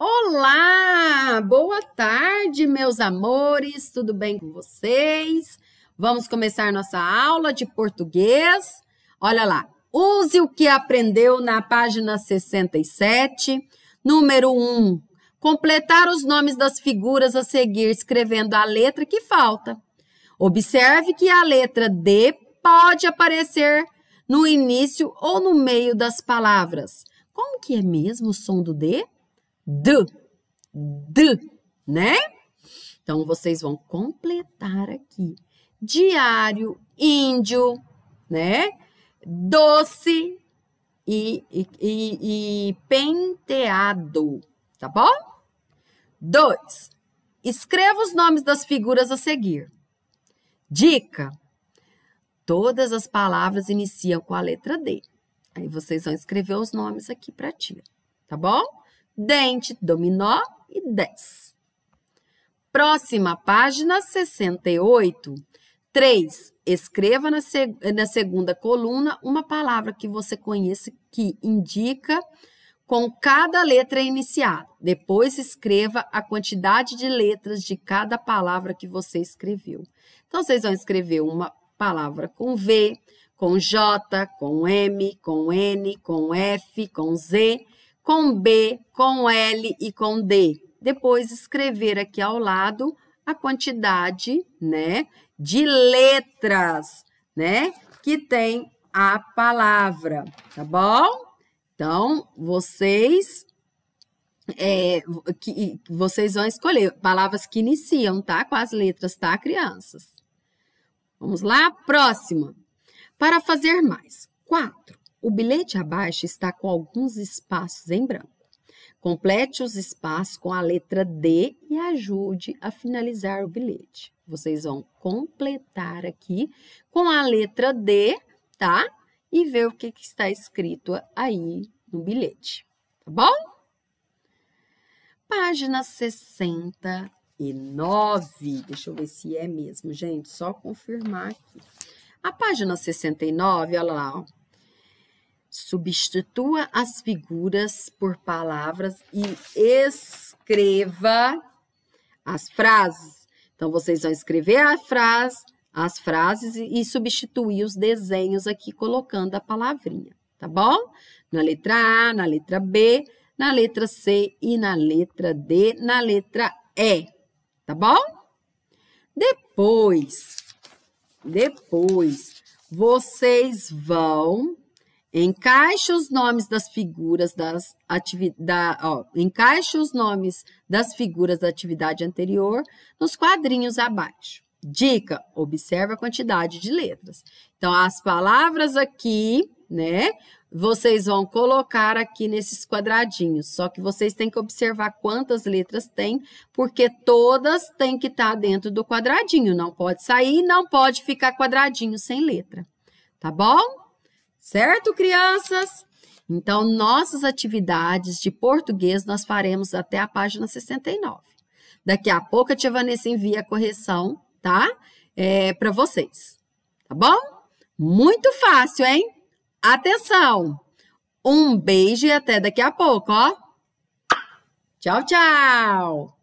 Olá, boa tarde, meus amores, tudo bem com vocês? Vamos começar nossa aula de português. Olha lá, use o que aprendeu na página 67, número 1. Completar os nomes das figuras a seguir, escrevendo a letra que falta. Observe que a letra D pode aparecer no início ou no meio das palavras. Como que é mesmo o som do D? de, de, né? Então vocês vão completar aqui. Diário, índio, né? Doce e, e, e, e penteado, tá bom? Dois. Escreva os nomes das figuras a seguir. Dica: todas as palavras iniciam com a letra D. Aí vocês vão escrever os nomes aqui para tia, tá bom? dente, dominó e 10. Próxima página 68. 3. Escreva na, seg na segunda coluna uma palavra que você conheça que indica com cada letra iniciada. Depois escreva a quantidade de letras de cada palavra que você escreveu. Então, vocês vão escrever uma palavra com V, com J, com M, com N, com F, com Z com B, com L e com D. Depois escrever aqui ao lado a quantidade, né, de letras, né, que tem a palavra, tá bom? Então, vocês é, que, vocês vão escolher palavras que iniciam, tá? Com as letras, tá, crianças? Vamos lá? Próxima. Para fazer mais. Quatro. O bilhete abaixo está com alguns espaços em branco. Complete os espaços com a letra D e ajude a finalizar o bilhete. Vocês vão completar aqui com a letra D, tá? E ver o que, que está escrito aí no bilhete, tá bom? Página 69. Deixa eu ver se é mesmo, gente, só confirmar aqui. A página 69, olha lá, ó, substitua as figuras por palavras e escreva as frases. Então, vocês vão escrever a frase, as frases e, e substituir os desenhos aqui colocando a palavrinha, tá bom? Na letra A, na letra B, na letra C e na letra D, na letra E, tá bom? Depois, depois, vocês vão Encaixe os nomes das figuras das atividades. Encaixe os nomes das figuras da atividade anterior nos quadrinhos abaixo. Dica: observe a quantidade de letras. Então, as palavras aqui, né? Vocês vão colocar aqui nesses quadradinhos. Só que vocês têm que observar quantas letras tem, porque todas têm que estar tá dentro do quadradinho. Não pode sair, não pode ficar quadradinho sem letra. Tá bom? Certo, crianças? Então, nossas atividades de português nós faremos até a página 69. Daqui a pouco a tia Vanessa envia a correção, tá? É, Para vocês. Tá bom? Muito fácil, hein? Atenção! Um beijo e até daqui a pouco, ó. Tchau, tchau!